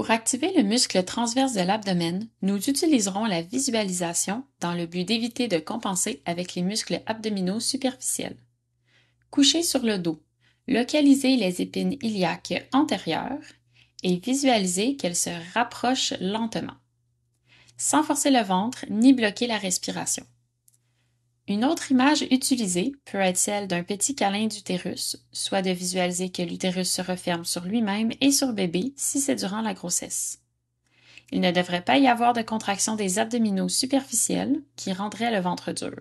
Pour activer le muscle transverse de l'abdomen, nous utiliserons la visualisation dans le but d'éviter de compenser avec les muscles abdominaux superficiels. Couchez sur le dos, localisez les épines iliaques antérieures et visualisez qu'elles se rapprochent lentement. Sans forcer le ventre ni bloquer la respiration. Une autre image utilisée peut être celle d'un petit câlin d'utérus, soit de visualiser que l'utérus se referme sur lui-même et sur bébé si c'est durant la grossesse. Il ne devrait pas y avoir de contraction des abdominaux superficiels qui rendrait le ventre dur.